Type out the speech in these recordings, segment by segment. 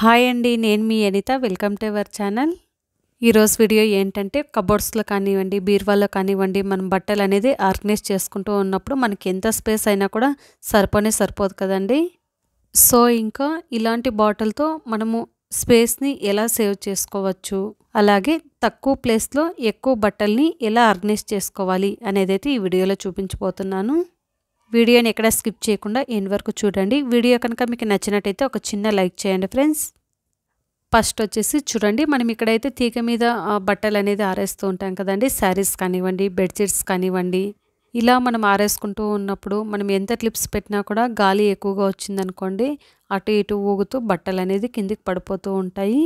hi అండి నేను మీ Anitha welcome to our channel ఈరోజు వీడియో ఏంటంటే కబోర్డ్స్లో కానివ్వండి బీర్వాలో కానివ్వండి మనం బట్టలు అనేది ఆర్గనైజ్ చేసుకుంటూ ఉన్నప్పుడు మనకి ఎంత స్పేస్ అయినా కూడా సరిపోనే సరిపోదు కదండి సో ఇంకా ఇలాంటి బాటిల్తో మనము స్పేస్ని ఎలా సేవ్ చేసుకోవచ్చు అలాగే తక్కువ ప్లేస్లో ఎక్కువ బట్టల్ని ఎలా ఆర్గనైజ్ చేసుకోవాలి అనేది ఈ వీడియోలో చూపించబోతున్నాను వీడియోని ఎక్కడ స్కిప్ చేయకుండా ఎన్ వరకు చూడండి వీడియో కనుక మీకు నచ్చినట్టయితే ఒక చిన్న లైక్ చేయండి ఫ్రెండ్స్ ఫస్ట్ వచ్చేసి చూడండి మనం ఇక్కడైతే తీగ మీద బట్టలు అనేది ఆరేస్తూ ఉంటాం కదండి శారీస్ కానివ్వండి బెడ్షీట్స్ కానివ్వండి ఇలా మనం ఆరేసుకుంటూ ఉన్నప్పుడు మనం ఎంత క్లిప్స్ పెట్టినా కూడా గాలి ఎక్కువగా వచ్చిందనుకోండి అటు ఇటు ఊగుతూ బట్టలు అనేది కిందికి పడిపోతూ ఉంటాయి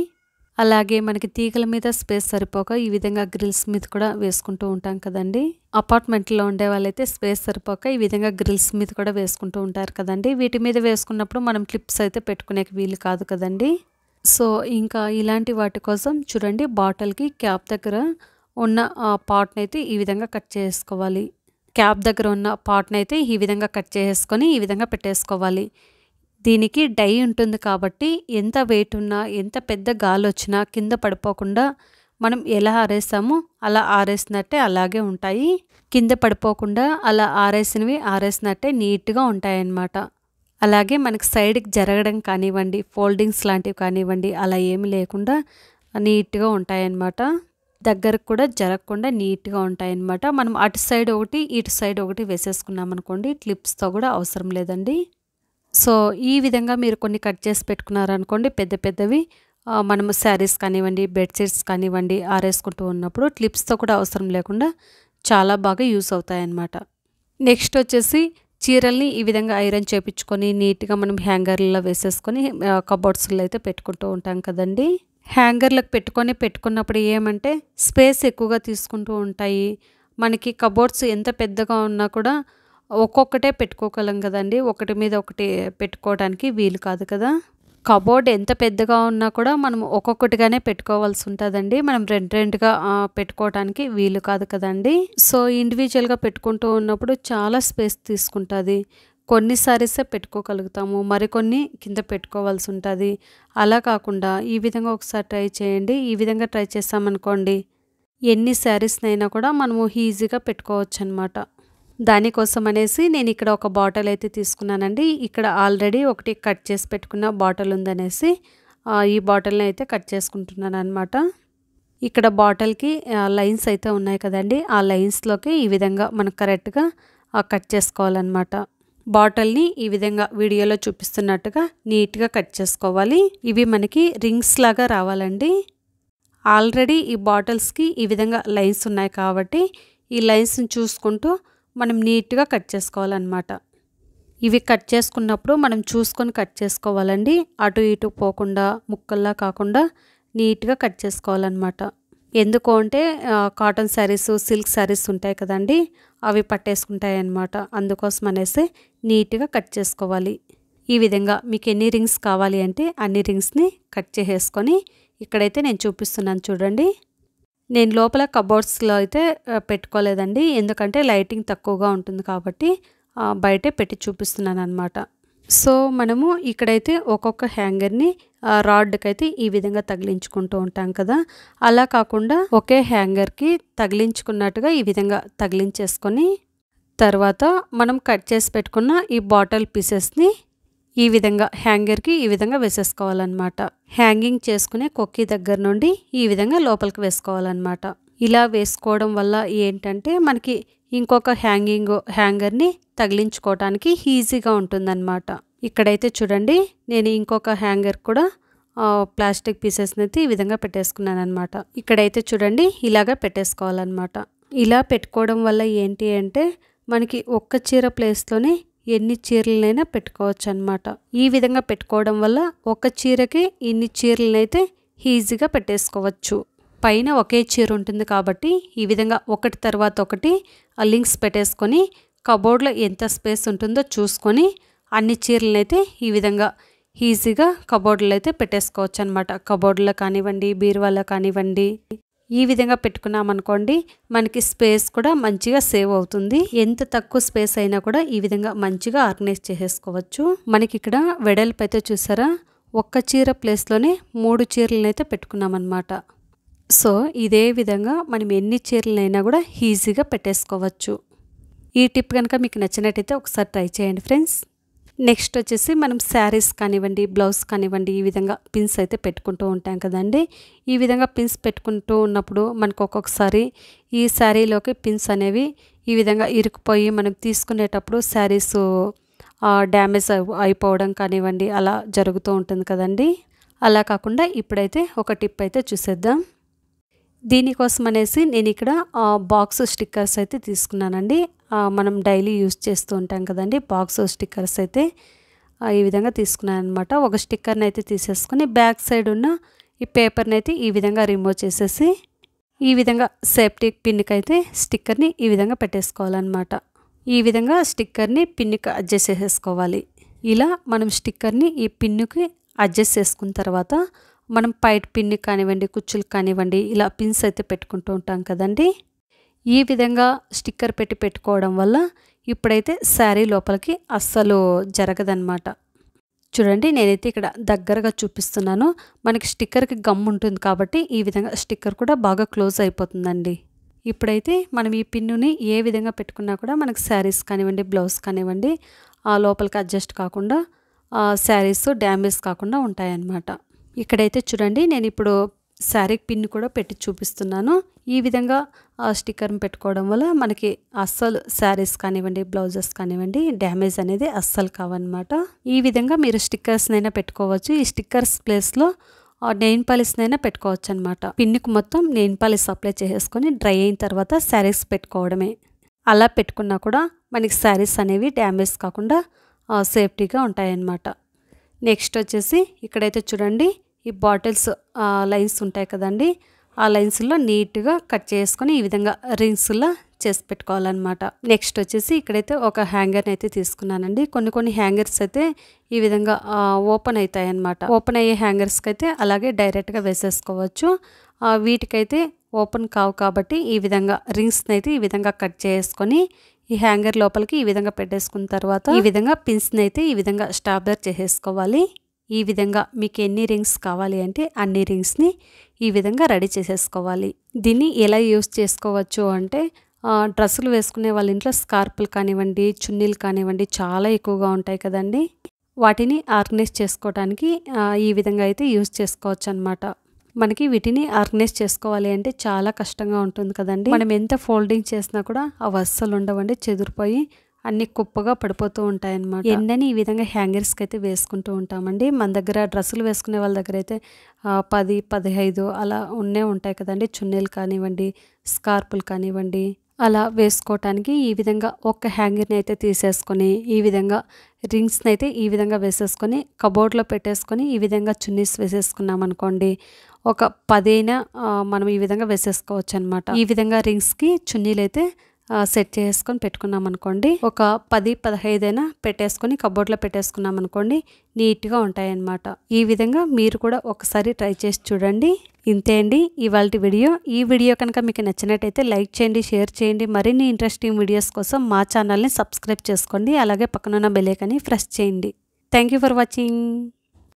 అలాగే మనకి తీగల మీద స్పేస్ సరిపోక ఈ విధంగా గ్రిల్స్ మీద కూడా వేసుకుంటూ ఉంటాం కదండి అపార్ట్మెంట్లో ఉండే వాళ్ళైతే స్పేస్ సరిపోక ఈ విధంగా గ్రిల్స్ మీద కూడా వేసుకుంటూ ఉంటారు కదండి వీటి మీద వేసుకున్నప్పుడు మనం క్లిప్స్ అయితే పెట్టుకునే వీలు కాదు కదండి సో ఇంకా ఇలాంటి వాటి కోసం చూడండి బాటిల్కి క్యాప్ దగ్గర ఉన్న పాట్ని అయితే ఈ విధంగా కట్ చేసుకోవాలి క్యాప్ దగ్గర ఉన్న పాట్ని అయితే ఈ విధంగా కట్ చేసుకొని ఈ విధంగా పెట్టేసుకోవాలి దీనికి డై ఉంటుంది కాబట్టి ఎంత వెయిట్ ఉన్నా ఎంత పెద్ద గాలి వచ్చినా కింద పడిపోకుండా మనం ఎలా ఆరేస్తామో అలా ఆరేసినట్టే అలాగే ఉంటాయి కింద పడిపోకుండా అలా ఆరేసినవి ఆరేసినట్టే నీట్గా ఉంటాయన్నమాట అలాగే మనకి సైడ్కి జరగడం కానివ్వండి ఫోల్డింగ్స్ లాంటివి కానివ్వండి అలా ఏమి లేకుండా నీట్గా ఉంటాయన్నమాట దగ్గరకు కూడా జరగకుండా నీట్గా ఉంటాయన్నమాట మనం అటు సైడ్ ఒకటి ఇటు సైడ్ ఒకటి వేసేసుకున్నాం అనుకోండి క్లిప్స్తో కూడా అవసరం లేదండి సో ఈ విధంగా మీరు కొన్ని కట్ చేసి పెట్టుకున్నారనుకోండి పెద్ద పెద్దవి మనము శారీస్ కానివ్వండి బెడ్షీట్స్ కానివ్వండి ఆరేసుకుంటూ ఉన్నప్పుడు క్లిప్స్తో కూడా అవసరం లేకుండా చాలా బాగా యూస్ అవుతాయన్నమాట నెక్స్ట్ వచ్చేసి చీరల్ని ఈ విధంగా ఐరన్ చేపించుకొని నీట్గా మనం హ్యాంగర్లలో వేసేసుకొని కబోర్డ్స్లో అయితే పెట్టుకుంటూ ఉంటాం కదండి హ్యాంగర్లకు పెట్టుకొని పెట్టుకున్నప్పుడు ఏమంటే స్పేస్ ఎక్కువగా తీసుకుంటూ ఉంటాయి మనకి కబోర్డ్స్ ఎంత పెద్దగా ఉన్నా కూడా ఒక్కొక్కటే పెట్టుకోగలం కదండి ఒకటి మీద ఒకటి పెట్టుకోవడానికి వీలు కాదు కదా కబోర్డ్ ఎంత పెద్దగా ఉన్నా కూడా మనం ఒక్కొక్కటిగానే పెట్టుకోవాల్సి ఉంటుందండి మనం రెండు రెండుగా పెట్టుకోవడానికి వీలు కాదు కదండి సో ఇండివిజువల్గా పెట్టుకుంటూ ఉన్నప్పుడు చాలా స్పేస్ తీసుకుంటుంది కొన్ని సారీసే పెట్టుకోగలుగుతాము మరికొన్ని కింద పెట్టుకోవాల్సి ఉంటుంది అలా కాకుండా ఈ విధంగా ఒకసారి ట్రై చేయండి ఈ విధంగా ట్రై చేస్తామనుకోండి ఎన్ని శారీస్నైనా కూడా మనము ఈజీగా పెట్టుకోవచ్చు అనమాట దానికోసం అనేసి నేను ఇక్కడ ఒక బాటిల్ అయితే తీసుకున్నానండి ఇక్కడ ఆల్రెడీ ఒకటి కట్ చేసి పెట్టుకున్న బాటిల్ ఉందనేసి ఈ బాటిల్ని అయితే కట్ చేసుకుంటున్నాను అనమాట ఇక్కడ బాటిల్కి లైన్స్ అయితే ఉన్నాయి కదండి ఆ లైన్స్లోకి ఈ విధంగా మనకు కరెక్ట్గా కట్ చేసుకోవాలన్నమాట బాటిల్ని ఈ విధంగా వీడియోలో చూపిస్తున్నట్టుగా నీట్గా కట్ చేసుకోవాలి ఇవి మనకి రింగ్స్ లాగా రావాలండి ఆల్రెడీ ఈ బాటిల్స్కి ఈ విధంగా లైన్స్ ఉన్నాయి కాబట్టి ఈ లైన్స్ని చూసుకుంటూ మనం నీట్గా కట్ చేసుకోవాలన్నమాట ఇవి కట్ చేసుకున్నప్పుడు మనం చూసుకొని కట్ చేసుకోవాలండి అటు ఇటు పోకుండా ముక్కల్లా కాకుండా నీట్గా కట్ చేసుకోవాలన్నమాట ఎందుకు అంటే కాటన్ శారీస్ సిల్క్ శారీస్ ఉంటాయి కదండి అవి పట్టేసుకుంటాయి అన్నమాట అందుకోసం అనేసి నీట్గా కట్ చేసుకోవాలి ఈ విధంగా మీకు ఎన్ని రింగ్స్ కావాలి అంటే అన్ని రింగ్స్ని కట్ చేసేసుకొని ఇక్కడైతే నేను చూపిస్తున్నాను చూడండి నేను లోపల కబోర్డ్స్లో అయితే పెట్టుకోలేదండి ఎందుకంటే లైటింగ్ తక్కువగా ఉంటుంది కాబట్టి బయటే పెట్టి చూపిస్తున్నాను అనమాట సో మనము ఇక్కడైతే ఒక్కొక్క హ్యాంగర్ని రాడ్కి అయితే ఈ విధంగా తగిలించుకుంటూ ఉంటాం కదా అలా కాకుండా ఒకే హ్యాంగర్కి తగిలించుకున్నట్టుగా ఈ విధంగా తగిలించేసుకొని తర్వాత మనం కట్ చేసి పెట్టుకున్న ఈ బాటిల్ పీసెస్ని ఈ విధంగా హ్యాంగర్కి ఈ విధంగా వేసేసుకోవాలన్నమాట హ్యాంగింగ్ చేసుకునే కొక్కి దగ్గర నుండి ఈ విధంగా లోపలికి వేసుకోవాలన్నమాట ఇలా వేసుకోవడం వల్ల ఏంటంటే మనకి ఇంకొక హ్యాంగింగ్ హ్యాంగర్ని తగిలించుకోవటానికి ఈజీగా ఉంటుందన్నమాట ఇక్కడైతే చూడండి నేను ఇంకొక హ్యాంగర్ కూడా ప్లాస్టిక్ పీసెస్ని అయితే ఈ విధంగా పెట్టేసుకున్నాను అనమాట ఇక్కడైతే చూడండి ఇలాగా పెట్టేసుకోవాలన్నమాట ఇలా పెట్టుకోవడం వల్ల ఏంటి అంటే మనకి ఒక్క చీర ప్లేస్లోనే ఎన్ని చీరలనైనా పెట్టుకోవచ్చు అనమాట ఈ విధంగా పెట్టుకోవడం వల్ల ఒక చీరకి ఇన్ని చీరలనైతే ఈజీగా పెట్టేసుకోవచ్చు పైన ఒకే చీర ఉంటుంది కాబట్టి ఈ విధంగా ఒకటి తర్వాత ఒకటి లింక్స్ పెట్టేసుకొని కబోర్డ్లో ఎంత స్పేస్ ఉంటుందో చూసుకొని అన్ని చీరలనైతే ఈ విధంగా ఈజీగా కబోర్డులో అయితే పెట్టేసుకోవచ్చు అనమాట కబోర్డులో కానివ్వండి బీరువాలో కానివ్వండి ఈ విధంగా పెట్టుకున్నామనుకోండి మనకి స్పేస్ కూడా మంచిగా సేవ్ అవుతుంది ఎంత తక్కువ స్పేస్ అయినా కూడా ఈ విధంగా మంచిగా ఆర్గనైజ్ చేసేసుకోవచ్చు మనకి ఇక్కడ వెడల్పు అయితే చూసారా ఒక్క చీర ప్లేస్లోనే మూడు చీరలను అయితే పెట్టుకున్నామన్నమాట సో ఇదే విధంగా మనం ఎన్ని చీరలనైనా కూడా ఈజీగా పెట్టేసుకోవచ్చు ఈ టిప్ కనుక మీకు నచ్చినట్టయితే ఒకసారి ట్రై చేయండి ఫ్రెండ్స్ నెక్స్ట్ వచ్చేసి మనం శారీస్ కానివ్వండి బ్లౌజ్ కానివ్వండి ఈ విధంగా పిన్స్ అయితే పెట్టుకుంటూ ఉంటాం కదండి ఈ విధంగా పిన్స్ పెట్టుకుంటూ ఉన్నప్పుడు మనకు ఒక్కొక్కసారి ఈ శారీలోకి పిన్స్ అనేవి ఈ విధంగా ఇరుకుపోయి మనం తీసుకునేటప్పుడు శారీస్ డ్యామేజ్ అయిపోవడం కానివ్వండి అలా జరుగుతూ ఉంటుంది కదండి అలా కాకుండా ఇప్పుడైతే ఒక టిప్ అయితే చూసేద్దాం దీనికోసం అనేసి నేను ఇక్కడ బాక్స్ స్టిక్కర్స్ అయితే తీసుకున్నానండి మనం డైలీ యూజ్ చేస్తూ ఉంటాం కదండి బాక్స్ స్టిక్కర్స్ అయితే ఈ విధంగా తీసుకున్నాను అనమాట ఒక స్టిక్కర్ని అయితే తీసేసుకుని బ్యాక్ సైడ్ ఉన్న ఈ పేపర్ని అయితే ఈ విధంగా రిమూవ్ చేసేసి ఈ విధంగా సేఫ్టీ పిన్కి అయితే స్టిక్కర్ని ఈ విధంగా పెట్టేసుకోవాలన్నమాట ఈ విధంగా స్టిక్కర్ని పిన్నికి అడ్జస్ట్ చేసేసుకోవాలి ఇలా మనం స్టిక్కర్ని ఈ పిన్నుకి అడ్జస్ట్ చేసుకున్న తర్వాత మనం పైట్ పిన్ని కానివ్వండి కుచ్చులు కానివ్వండి ఇలా పిన్స్ అయితే పెట్టుకుంటూ ఉంటాం కదండీ ఈ విధంగా స్టిక్కర్ పెట్టి పెట్టుకోవడం వల్ల ఇప్పుడైతే శారీ లోపలికి అస్సలు జరగదనమాట చూడండి నేనైతే ఇక్కడ దగ్గరగా చూపిస్తున్నాను మనకి స్టిక్కర్కి గమ్ ఉంటుంది కాబట్టి ఈ విధంగా స్టిక్కర్ కూడా బాగా క్లోజ్ అయిపోతుందండి ఇప్పుడైతే మనం ఈ పిన్నుని ఏ విధంగా పెట్టుకున్నా కూడా మనకి శారీస్ కానివ్వండి బ్లౌజ్ కానివ్వండి ఆ లోపలికి అడ్జస్ట్ కాకుండా శారీస్ డ్యామేజ్ కాకుండా ఉంటాయన్నమాట ఇక్కడైతే చూడండి నేను ఇప్పుడు శారీ పిన్ కూడా పెట్టి చూపిస్తున్నాను ఈ విధంగా ఆ స్టిక్కర్ని పెట్టుకోవడం వల్ల మనకి అస్సలు శారీస్ కానివ్వండి బ్లౌజెస్ కానివ్వండి డ్యామేజ్ అనేది అస్సలు కావన్నమాట ఈ విధంగా మీరు స్టిక్కర్స్నైనా పెట్టుకోవచ్చు ఈ స్టిక్కర్స్ ప్లేస్లో నెయిన్ పాలిస్నైనా పెట్టుకోవచ్చు అనమాట పిన్నుకు మొత్తం నెయిన్ పాలిస్ అప్లై చేసుకొని డ్రై అయిన తర్వాత శారీస్ పెట్టుకోవడమే అలా పెట్టుకున్నా కూడా మనకి శారీస్ అనేవి డ్యామేజ్ కాకుండా సేఫ్టీగా ఉంటాయన్నమాట నెక్స్ట్ వచ్చేసి ఇక్కడైతే చూడండి ఈ బాటిల్స్ లైన్స్ ఉంటాయి కదండి ఆ లైన్స్లో నీట్గా కట్ చేసుకొని ఈ విధంగా రింగ్స్లో చేసి పెట్టుకోవాలన్నమాట నెక్స్ట్ వచ్చేసి ఇక్కడైతే ఒక హ్యాంగర్ని అయితే తీసుకున్నానండి కొన్ని కొన్ని హ్యాంగర్స్ అయితే ఈ విధంగా ఓపెన్ అవుతాయి అనమాట ఓపెన్ అయ్యే హ్యాంగర్స్కి అయితే అలాగే డైరెక్ట్గా వేసేసుకోవచ్చు వీటికైతే ఓపెన్ కావు కాబట్టి ఈ విధంగా రింగ్స్ని అయితే ఈ విధంగా కట్ చేసుకొని ఈ హ్యాంగర్ లోపలికి ఈ విధంగా పెట్టేసుకున్న తర్వాత ఈ విధంగా పిన్స్ని అయితే ఈ విధంగా స్టాబ్లర్ చేసేసుకోవాలి ఈ విధంగా మీకు ఎన్ని రింగ్స్ కావాలి అంటే అన్ని రింగ్స్ని ఈ విధంగా రెడీ చేసేసుకోవాలి దీన్ని ఎలా యూస్ చేసుకోవచ్చు అంటే డ్రెస్సులు వేసుకునే వాళ్ళ ఇంట్లో స్కార్పులు కానివ్వండి చున్నీలు కానివ్వండి చాలా ఎక్కువగా ఉంటాయి కదండి వాటిని ఆర్గనైజ్ చేసుకోవడానికి ఈ విధంగా అయితే యూస్ చేసుకోవచ్చు అనమాట మనకి వీటిని ఆర్గనైజ్ చేసుకోవాలి అంటే చాలా కష్టంగా ఉంటుంది కదండి మనం ఎంత ఫోల్డింగ్ చేసినా కూడా అవి అస్సలు ఉండవండి చెదిరిపోయి అన్ని కుప్పగా పడిపోతూ ఉంటాయన్నమాట ఎండని ఈ విధంగా హ్యాంగర్స్కి అయితే వేసుకుంటూ ఉంటామండి మన దగ్గర డ్రెస్సులు వేసుకునే వాళ్ళ దగ్గర అయితే పది పదిహైదు అలా ఉన్నే ఉంటాయి కదండి చున్నీలు కానివ్వండి స్కార్పులు కానివ్వండి అలా వేసుకోవటానికి ఈ విధంగా ఒక హ్యాంగర్ని అయితే తీసేసుకొని ఈ విధంగా రింగ్స్ని అయితే ఈ విధంగా వేసేసుకొని కబోర్డ్లో పెట్టేసుకొని ఈ విధంగా చున్నీస్ వేసేసుకున్నాం అనుకోండి ఒక పదైనా మనం ఈ విధంగా వేసేసుకోవచ్చు అనమాట ఈ విధంగా రింగ్స్కి చున్నీలు అయితే సెట్ చేసుకొని పెట్టుకున్నాం అనుకోండి ఒక పది అయినా పెట్టేసుకొని కబోర్డ్లో పెట్టేసుకున్నాం అనుకోండి నీట్గా ఉంటాయన్నమాట ఈ విధంగా మీరు కూడా ఒకసారి ట్రై చేసి చూడండి ఇంతే అండి ఇవాళ వీడియో ఈ వీడియో కనుక మీకు నచ్చినట్టయితే లైక్ చేయండి షేర్ చేయండి మరిన్ని ఇంట్రెస్టింగ్ వీడియోస్ కోసం మా ఛానల్ని సబ్స్క్రైబ్ చేసుకోండి అలాగే పక్కనున్న బెలేకని ప్రెస్ చేయండి థ్యాంక్ ఫర్ వాచింగ్